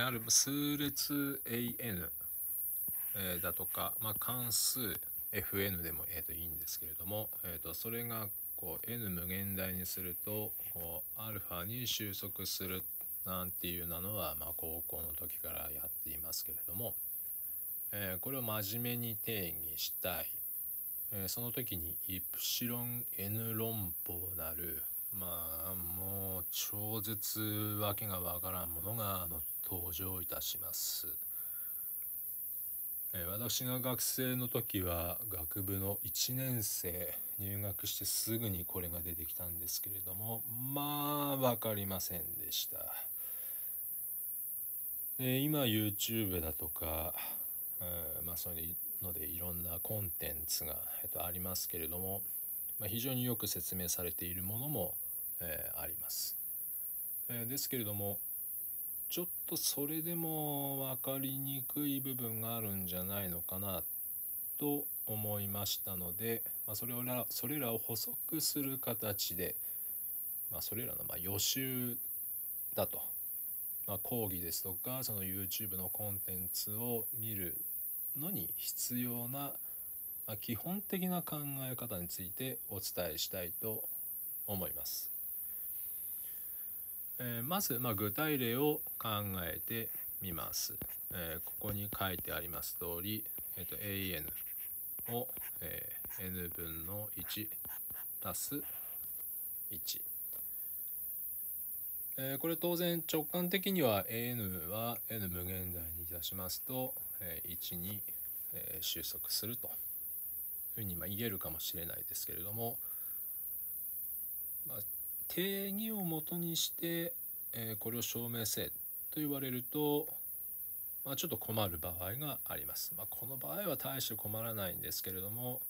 ある数列 AN、えー、だとか、まあ、関数 FN でも、えー、といいんですけれども、えー、とそれがこう N 無限大にするとこう α に収束するなんていうなのは、まあ、高校の時からやっていますけれども、えー、これを真面目に定義したい、えー、その時にイプシロン N 論法なるまあもう超絶わけがわからんものが載っ登場いたします。え私が学生の時は学部の1年生入学してすぐにこれが出てきたんですけれどもまあ分かりませんでした。で今 YouTube だとか、うん、まあそういうのでいろんなコンテンツが、えっと、ありますけれども、まあ、非常によく説明されているものも、えー、あります。えー、ですけれどもちょっとそれでも分かりにくい部分があるんじゃないのかなと思いましたので、まあ、それらそれらを補足する形で、まあ、それらのま予習だと、まあ、講義ですとかその YouTube のコンテンツを見るのに必要な、ま基本的な考え方についてお伝えしたいと思います。まず、まあ、具体例を考えてみます。えー、ここに書いてあります通り、えーと、と AN を、えー、n 分の1足す1。えー、これ当然直感的には an は n 無限大にいたしますと、えー、1に、えー、収束するというふうにまあ言えるかもしれないですけれども、まあ、定義をもとにしてえー、これを証明せと言われると、まあ、ちょっと困る場合があります。まあ、この場合は大して困らないんですけれども、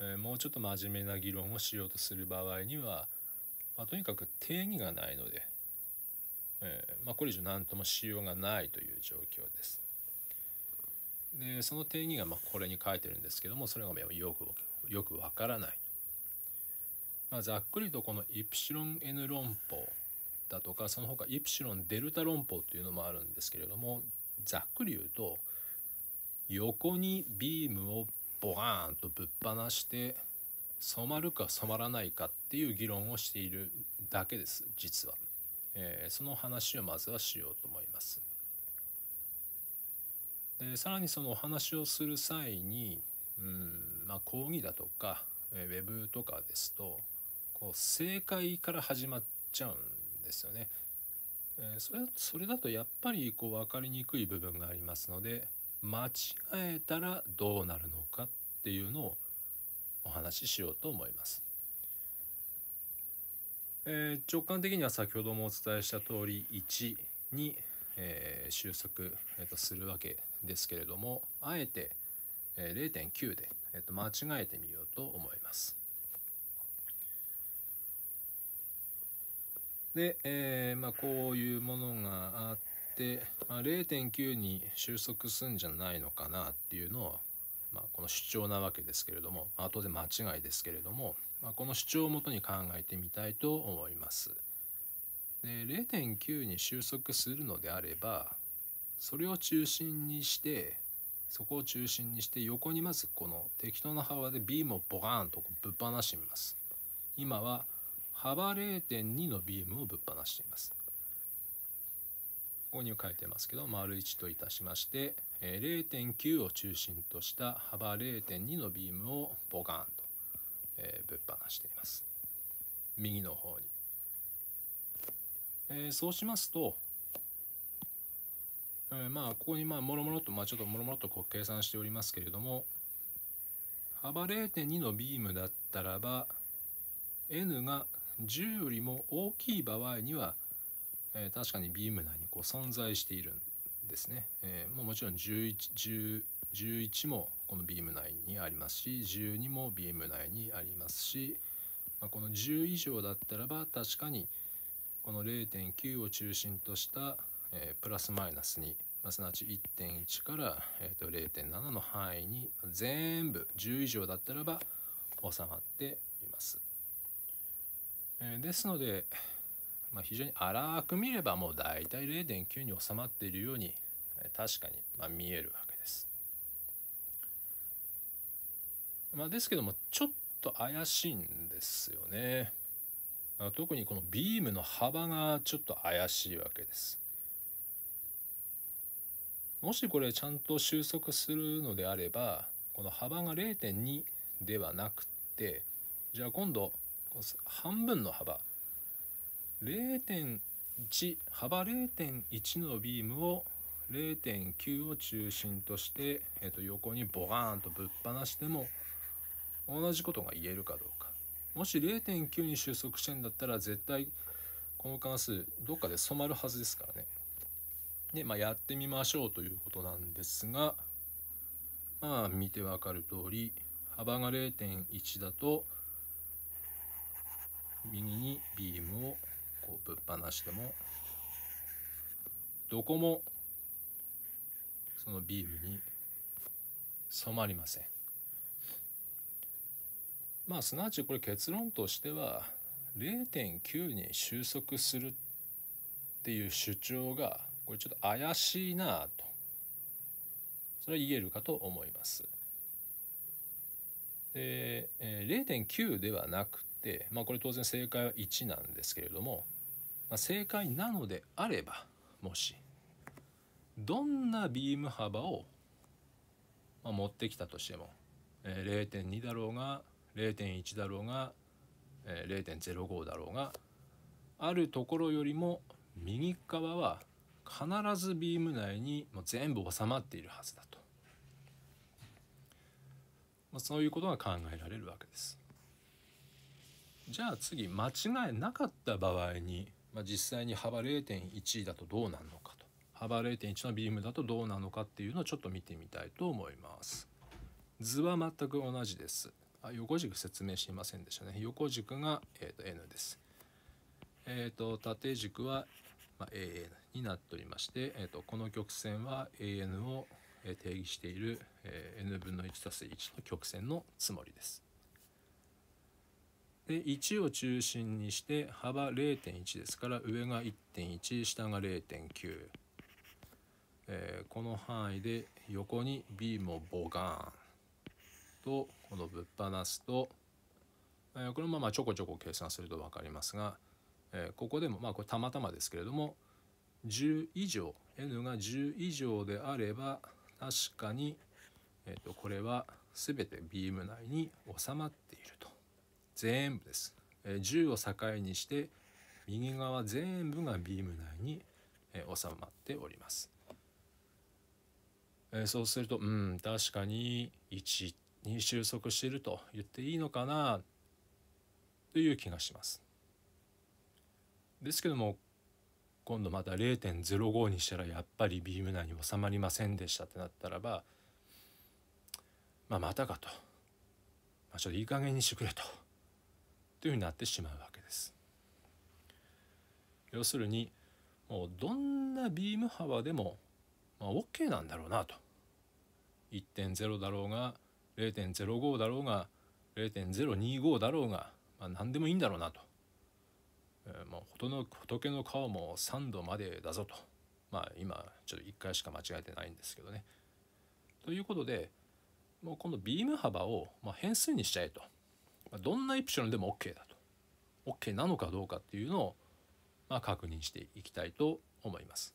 えー、もうちょっと真面目な議論をしようとする場合には、まあ、とにかく定義がないので、えー、まこれ以上何ともしようがないという状況です。でその定義がまこれに書いてるんですけどもそれがよくよくわからない。まざっくりとこのイプシロン N 論法だとかその他イプシロンデルタ論法というのもあるんですけれどもざっくり言うと横にビームをボカーンとぶっ放して染まるか染まらないかっていう議論をしているだけです実は、えー、その話をまずはしようと思いますでさらにそのお話をする際にうんまあ講義だとかウェブとかですとこう正解から始まっちゃうんですよね。それそれだとやっぱりこう分かりにくい部分がありますので間違えたらどうなるのかっていうのをお話ししようと思います。えー、直感的には先ほどもお伝えした通り1に、えー、収束、えーと、するわけですけれどもあえて、え0.9で、えーと間違えてみようと思います。で、えー、まあ、こういうものがあって、まあ、0.9に収束すんじゃないのかなっていうのを、まあ、この主張なわけですけれども、まあ、当然間違いですけれども、まあ、この主張をもとに考えてみたいと思います。で0.9に収束するのであればそれを中心にしてそこを中心にして横にまずこの適当な幅でビームをボカーンとぶっ放してみます。今は幅0.2のビームをぶっ放していますここに書いてますけど丸1といたしまして0.9を中心とした幅0.2のビームをボカーンと、えぶっ放しています右の方に、えそうしますと、えまあここにまあもろもろとまあちょっともろもろとこう計算しておりますけれども幅0.2のビームだったらば n が10よりも大きい場合には、えー、確かにビーム内にこう存在しているんですね、えー、もうもちろん 11, 11もこのビーム内にありますし12もビーム内にありますし、まあ、この10以上だったらば確かにこの0.9を中心とした、えー、プラスマイナスに、まあ、すなわち1.1から、えー、と0.7の範囲に全部10以上だったらば収まっています。えー、ですので、まあ、非常に荒く見ればもう大体0.9に収まっているように確かにま見えるわけです。まあ、ですけどもちょっと怪しいんですよね。特にこのビームの幅がちょっと怪しいわけです。もしこれちゃんと収束するのであればこの幅が0.2ではなくてじゃあ今度半分の幅0.1幅0.1のビームを0.9を中心として、えー、と横にボガーンとぶっ放しても同じことが言えるかどうかもし0.9に収束してんだったら絶対この関数どっかで染まるはずですからねで、まあ、やってみましょうということなんですがまあ見てわかる通り幅が0.1だと右にビームをこうぶっ放してもどこもそのビームに染まりませんまあすなわちこれ結論としては0.9に収束するっていう主張がこれちょっと怪しいなとそれは言えるかと思います。で0.9ではなく、まあ、これ当然正解は1なんですけれども、まあ、正解なのであればもしどんなビーム幅を、まあ、持ってきたとしても、えー、0.2だろうが0.1だろうが、えー、0.05だろうがあるところよりも右側は必ずビーム内にもう全部収まっているはずだと、まあ、そういうことが考えられるわけです。じゃあ次間違いなかった場合に、まあ、実際に幅0.1だとどうなるのかと幅0.1のビームだとどうなのかっていうのをちょっと見てみたいと思います。図は全く同じです。あ横軸説明していませんでしたね。横軸が、えー、と N です。えーと、縦軸は、まあ、AN になっておりまして、えーと、この曲線は AN を定義している、えー、N 分の1す1の曲線のつもりです。で1を中心にして幅0.1ですから上が1.1下が0.9、えー、この範囲で横にビームをボガーンとこのぶっ放すと、えー、このままちょこちょこ計算すると分かりますが、えー、ここでもまあこれたまたまですけれども10以上 n が10以上であれば確かに、えー、とこれは全てビーム内に収まっていると。全部です、え10を境にして右側全部がビーム内に、え収まっております、えそうするとうん確かに1に収束していると言っていいのかなという気がしますですけども今度また0.05にしたらやっぱりビーム内に収まりませんでしたってなったらばまあまたかと、まあ、ちょっといい加減にしてくれと。というふうになってしまうわけです。要するにもうどんなビーム幅でも、まあ、OK なんだろうなと1.0だろうが0.05だろうが0.025だろうが、まあ、何でもいいんだろうなと、えもう仏の顔も3度までだぞとまあ今ちょっと1回しか間違えてないんですけどね。ということでもうこのビーム幅を、ま変数にしちゃえとどんなイプシロンでも OK だと OK なのかどうかっていうのを、まあ、確認していきたいと思います。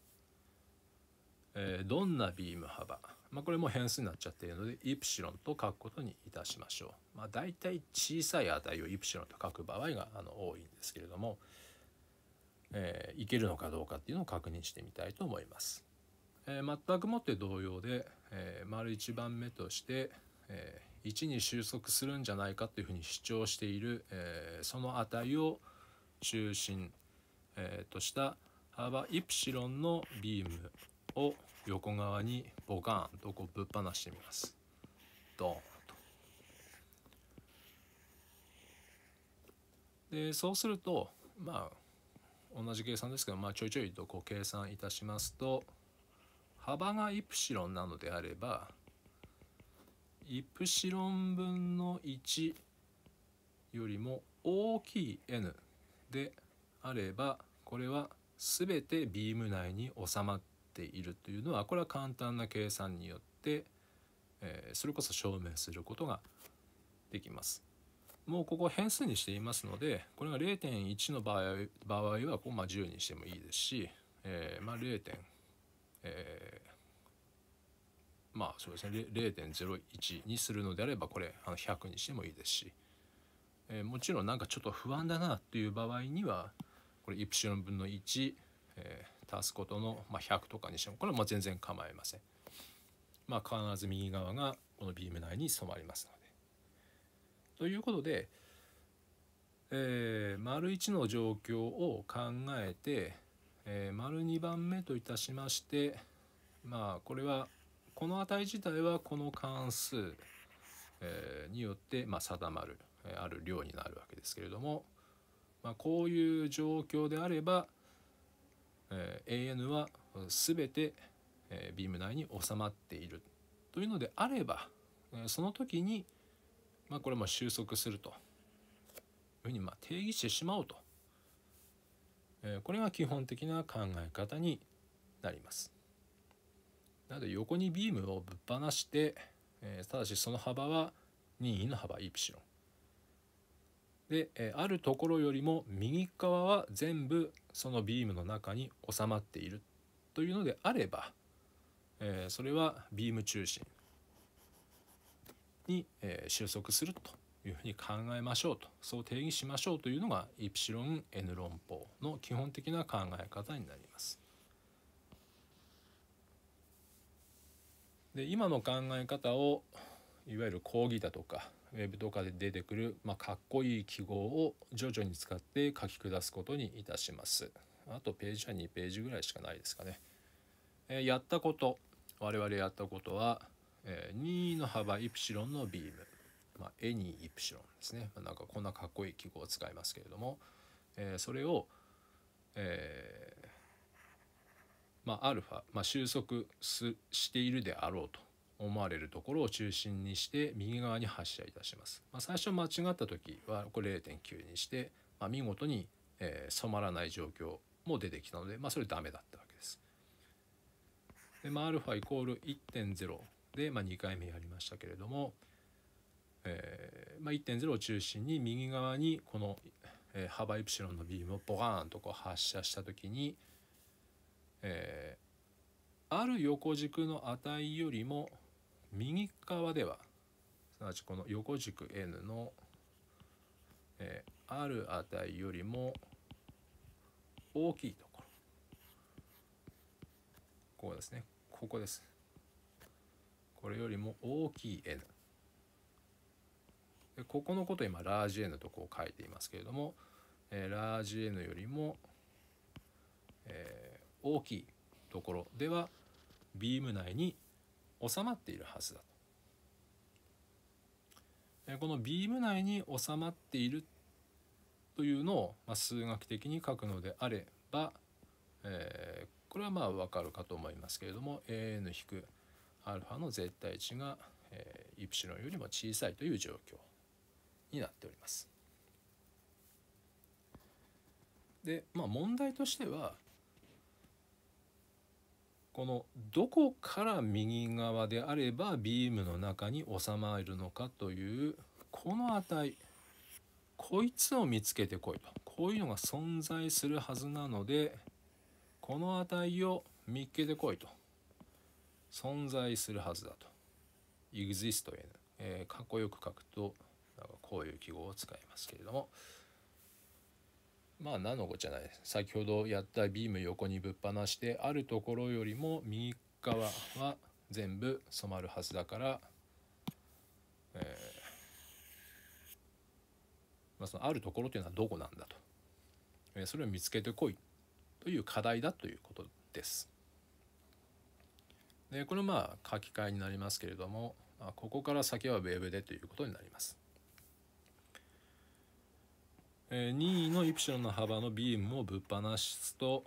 えー、どんなビーム幅、まあ、これも変数になっちゃっているのでイプシロンと書くことにいたしましょう。まあ、大体小さい値をイプシロンと書く場合があの多いんですけれども、えー、いけるのかどうかっていうのを確認してみたいと思います。えー、全くもって同様で、えー、丸1番目として、えー1に収束するんじゃないかというふうに主張している、えー、その値を中心、えー、とした幅イプシロンのビームを横側にボカーンとこうぶっ放してみます。ドーンと。でそうするとまあ同じ計算ですけど、まあ、ちょいちょいとこう計算いたしますと幅がイプシロンなのであればイプシロン分の1よりも大きい n であればこれは全てビーム内に収まっているというのはこれは簡単な計算によって、えそれこそ証明することができます。もうここ変数にしていますのでこれが0.1の場合場合はここま10にしてもいいですし、えま0.1、えまあそうですね0.01にするのであればこれあの100にしてもいいですし、えー、もちろんなんかちょっと不安だなっていう場合にはこれイプシロン分の1、えー、足すことの、まあ、100とかにしてもこれはまあ全然構いません。まあ、必ず右側がこのビーム内に染まりますので。ということで、えー、丸1の状況を考えて、えー、丸2番目といたしましてまあこれはこの値自体はこの関数、えー、によって、まあ、定まる、えー、ある量になるわけですけれども、まあ、こういう状況であれば、えー、AN は全て、えー、ビーム内に収まっているというのであれば、えー、その時に、まあ、これも収束するというふうにまあ定義してしまおうと、えー、これが基本的な考え方になります。なので横にビームをぶっ放して、えー、ただしその幅は任意の幅イプシロン。で、えー、あるところよりも右側は全部そのビームの中に収まっているというのであれば、えー、それはビーム中心に、えー、収束するというふうに考えましょうとそう定義しましょうというのがイプシロン N 論法の基本的な考え方になります。で今の考え方をいわゆる講義だとかウェブとかで出てくる、まあ、かっこいい記号を徐々に使って書き下すことにいたします。あとページは2ページぐらいしかないですかね。えー、やったこと我々やったことは、えー、2の幅イプシロンのビーム、まあ、ニーイプシロンですね、まあ、なんかこんなかっこいい記号を使いますけれども、えー、それを、えー、まあ、アルファ、まあ、収束しているであろうと思われるところを中心にして右側に発射いたします。まあ、最初間違った時はこれ0.9にして、まあ、見事に、えー、染まらない状況も出てきたので、まあ、それダメだったわけです。でまあ、α イコール1.0で、まあ、2回目やりましたけれども、えーまあ、1.0を中心に右側にこの、えー、幅イプシロンのビームをボカーンとこう発射した時に、えー、ある横軸の値よりも右側ではすなわちこの横軸 n の、えー、ある値よりも大きいところこうですねここですこれよりも大きい n でここのこと今ラージ n とこう書いていますけれども、えー、ラージ n よりも、えー、大きいところではビーム内に収まっているはずだと。このビーム内に収まっているというのを、ま数学的に書くのであれば、えー、これはまあ分かるかと思いますけれども AN- アルファの絶対値が、えイプシロンよりも小さいという状況になっております。でまあ問題としてはこのどこから右側であればビームの中に収まるのかというこの値こいつを見つけてこいとこういうのが存在するはずなのでこの値を見つけてこいと存在するはずだと exist へ、えー、かっこよく書くとこういう記号を使いますけれどもまあナノじゃない先ほどやったビーム横にぶっ放してあるところよりも右側は全部染まるはずだから、えー、まあ、そのあるところというのはどこなんだと、えー、それを見つけてこいという課題だということです。でこのまあ書き換えになりますけれどもここから先はウェブでということになります。えー、2位のイプシロンの幅のビームをぶっ放すと、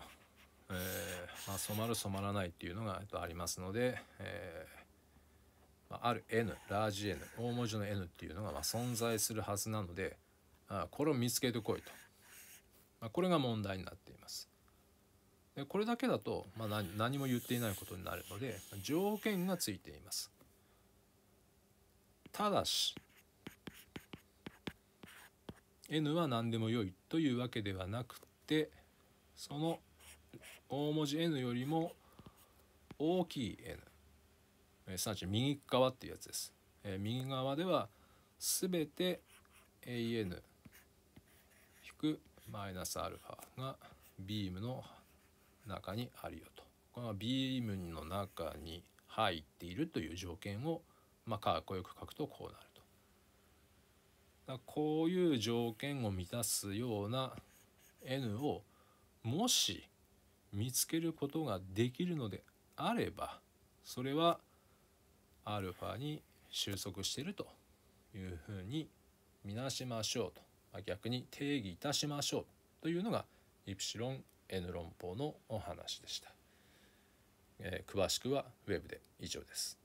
えー、まあ、染まる染まらないっていうのがありますので、えー、まあ、ある N ラージ N 大文字の N っていうのがま存在するはずなのであこれを見つけてこいと、まあ、これが問題になっています。でこれだけだと、ま何何も言っていないことになるので条件がついています。ただし N は何でも良いというわけではなくてその大文字 N よりも大きい N えすなわち右側っていうやつです、え右側では全て AN 引くマイナスアルファがビームの中にあるよとこのビームの中に入っているという条件をまあかっこよく書くとこうなるだこういう条件を満たすような N をもし見つけることができるのであればそれは α に収束しているというふうに見なしましょうと、ま逆に定義いたしましょうというのがイプシロン N 論法のお話でした。え詳しくは Web で以上です。